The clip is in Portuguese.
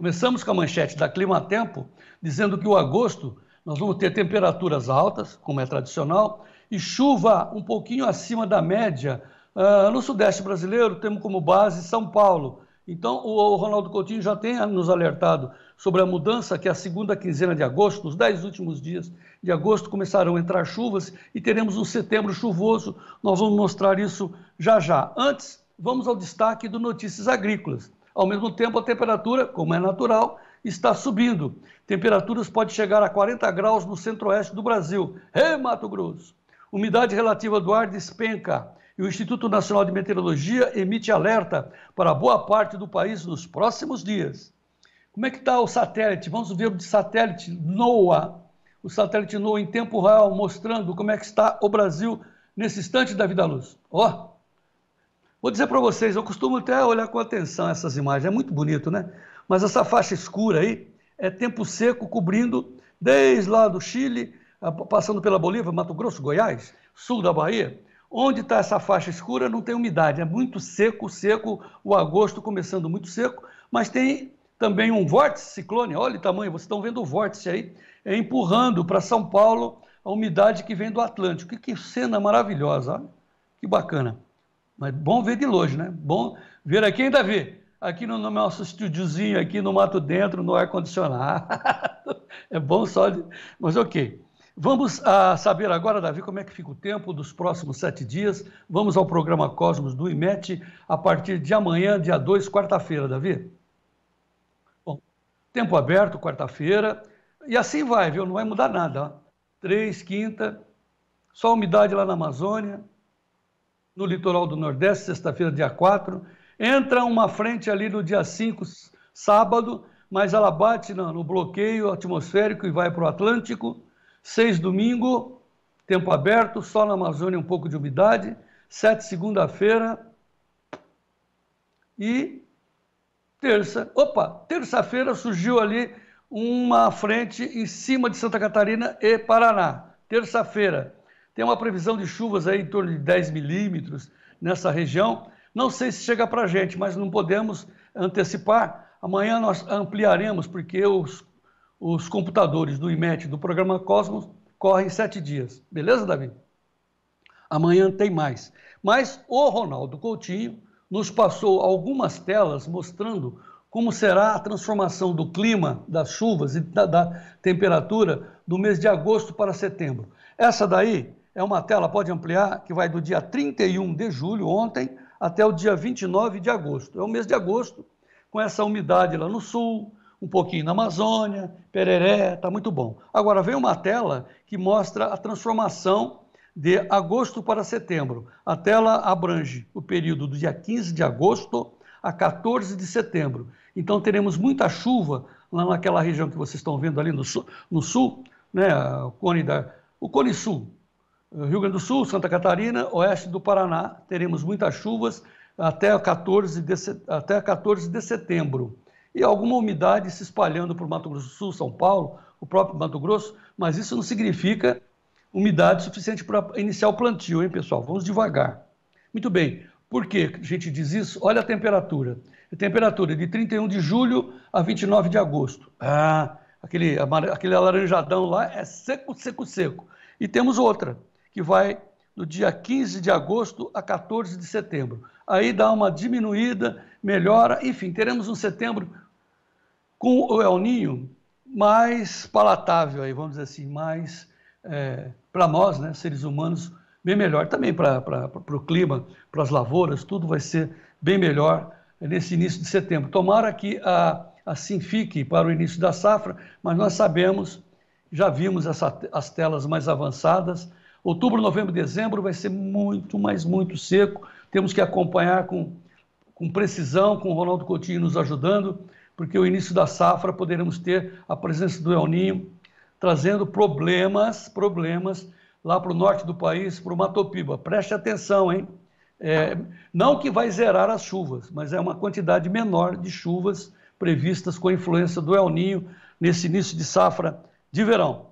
Começamos com a manchete da Clima Tempo, dizendo que o agosto nós vamos ter temperaturas altas, como é tradicional, e chuva um pouquinho acima da média. Uh, no Sudeste brasileiro, temos como base São Paulo. Então, o, o Ronaldo Coutinho já tem nos alertado sobre a mudança que é a segunda quinzena de agosto, nos dez últimos dias de agosto, começarão a entrar chuvas e teremos um setembro chuvoso. Nós vamos mostrar isso já já. Antes, vamos ao destaque do Notícias Agrícolas. Ao mesmo tempo, a temperatura, como é natural, está subindo. Temperaturas podem chegar a 40 graus no centro-oeste do Brasil. Ei, Mato Grosso! Umidade relativa do ar despenca e o Instituto Nacional de Meteorologia emite alerta para boa parte do país nos próximos dias. Como é que está o satélite? Vamos ver o de satélite NOAA. O satélite NOAA em tempo real mostrando como é que está o Brasil nesse instante da vida luz. Ó! Oh! Vou dizer para vocês, eu costumo até olhar com atenção essas imagens, é muito bonito, né? Mas essa faixa escura aí é tempo seco cobrindo desde lá do Chile, passando pela Bolívia, Mato Grosso, Goiás, sul da Bahia. Onde está essa faixa escura não tem umidade, é muito seco, seco, o agosto começando muito seco, mas tem também um vórtice ciclone, olha o tamanho, vocês estão vendo o vórtice aí, é empurrando para São Paulo a umidade que vem do Atlântico. Que, que cena maravilhosa, que bacana. Mas bom ver de longe, né? Bom ver aqui ainda ver. Aqui no, no nosso estúdiozinho, aqui no mato dentro, no ar-condicionado. é bom só de... Mas ok. Vamos a ah, saber agora, Davi, como é que fica o tempo dos próximos sete dias. Vamos ao programa Cosmos do IMET a partir de amanhã, dia 2, quarta-feira, Davi. Bom, tempo aberto, quarta-feira. E assim vai, viu? Não vai mudar nada. Ó. Três, quinta, só umidade lá na Amazônia, no litoral do Nordeste, sexta-feira, dia 4. Entra uma frente ali no dia 5, sábado, mas ela bate no, no bloqueio atmosférico e vai para o Atlântico. 6, domingo, tempo aberto, só na Amazônia um pouco de umidade. 7, segunda-feira. E terça. Opa, terça-feira surgiu ali uma frente em cima de Santa Catarina e Paraná. Terça-feira tem uma previsão de chuvas aí em torno de 10 milímetros nessa região. Não sei se chega para a gente, mas não podemos antecipar. Amanhã nós ampliaremos, porque os, os computadores do IMET, do programa Cosmos, correm sete dias. Beleza, Davi? Amanhã tem mais. Mas o Ronaldo Coutinho nos passou algumas telas mostrando como será a transformação do clima, das chuvas e da, da temperatura do mês de agosto para setembro. Essa daí é uma tela, pode ampliar, que vai do dia 31 de julho, ontem, até o dia 29 de agosto. É o mês de agosto, com essa umidade lá no sul, um pouquinho na Amazônia, pereré, está muito bom. Agora, vem uma tela que mostra a transformação de agosto para setembro. A tela abrange o período do dia 15 de agosto a 14 de setembro. Então, teremos muita chuva lá naquela região que vocês estão vendo ali no sul, no sul né, o, cone da, o Cone Sul, Rio Grande do Sul, Santa Catarina, oeste do Paraná, teremos muitas chuvas até 14 de, até 14 de setembro. E alguma umidade se espalhando para o Mato Grosso do Sul, São Paulo, o próprio Mato Grosso, mas isso não significa umidade suficiente para iniciar o plantio, hein, pessoal? Vamos devagar. Muito bem, por que a gente diz isso? Olha a temperatura. A temperatura de 31 de julho a 29 de agosto. Ah, aquele, aquele alaranjadão lá é seco, seco, seco. E temos outra, que vai do dia 15 de agosto a 14 de setembro. Aí dá uma diminuída, melhora, enfim, teremos um setembro com o El Ninho mais palatável, aí, vamos dizer assim, mais é, para nós, né, seres humanos, bem melhor. Também para o clima, para as lavouras, tudo vai ser bem melhor nesse início de setembro. Tomara que a, assim fique para o início da safra, mas nós sabemos, já vimos essa, as telas mais avançadas, Outubro, novembro, dezembro vai ser muito, mas muito seco. Temos que acompanhar com, com precisão, com o Ronaldo Coutinho nos ajudando, porque o início da safra poderemos ter a presença do El Ninho trazendo problemas, problemas lá para o norte do país, para o Matopiba. Preste atenção, hein? É, não que vai zerar as chuvas, mas é uma quantidade menor de chuvas previstas com a influência do El Ninho nesse início de safra de verão.